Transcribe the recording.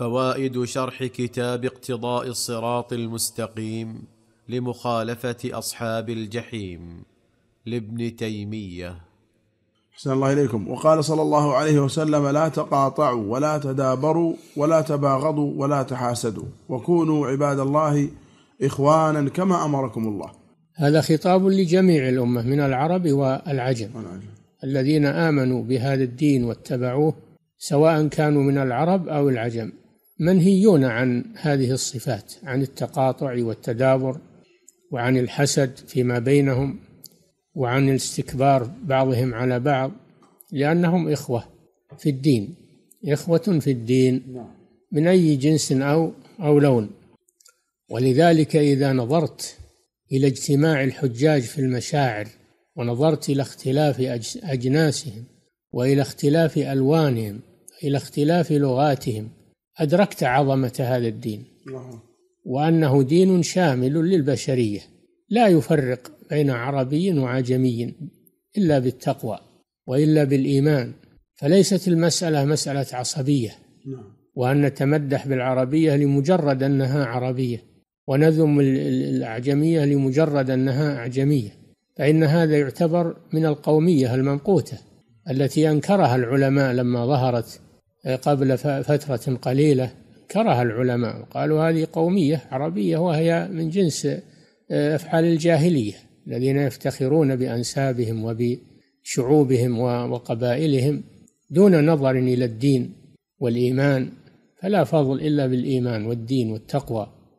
فوائد شرح كتاب اقتضاء الصراط المستقيم لمخالفه اصحاب الجحيم لابن تيميه احسن الله اليكم وقال صلى الله عليه وسلم لا تقاطعوا ولا تدابروا ولا تباغضوا ولا تحاسدوا وكونوا عباد الله اخوانا كما امركم الله هذا خطاب لجميع الامه من العرب والعجم, والعجم. الذين امنوا بهذا الدين واتبعوه سواء كانوا من العرب او العجم منهيون عن هذه الصفات عن التقاطع والتدابر وعن الحسد فيما بينهم وعن الاستكبار بعضهم على بعض لأنهم إخوة في الدين إخوة في الدين من أي جنس أو أو لون ولذلك إذا نظرت إلى اجتماع الحجاج في المشاعر ونظرت إلى اختلاف أجناسهم وإلى اختلاف ألوانهم إلى اختلاف لغاتهم أدركت عظمة هذا الدين نعم. وأنه دين شامل للبشرية لا يفرق بين عربي وعجمي إلا بالتقوى وإلا بالإيمان فليست المسألة مسألة عصبية نعم. وأن نتمدح بالعربية لمجرد أنها عربية ونذم الأعجمية لمجرد أنها أعجمية فإن هذا يعتبر من القومية الممقوتة التي أنكرها العلماء لما ظهرت قبل فترة قليلة كره العلماء وقالوا هذه قومية عربية وهي من جنس آه، أفعال الجاهلية الذين يفتخرون بأنسابهم وبشعوبهم وقبائلهم دون نظر إلى الدين والإيمان فلا فضل إلا بالإيمان والدين والتقوى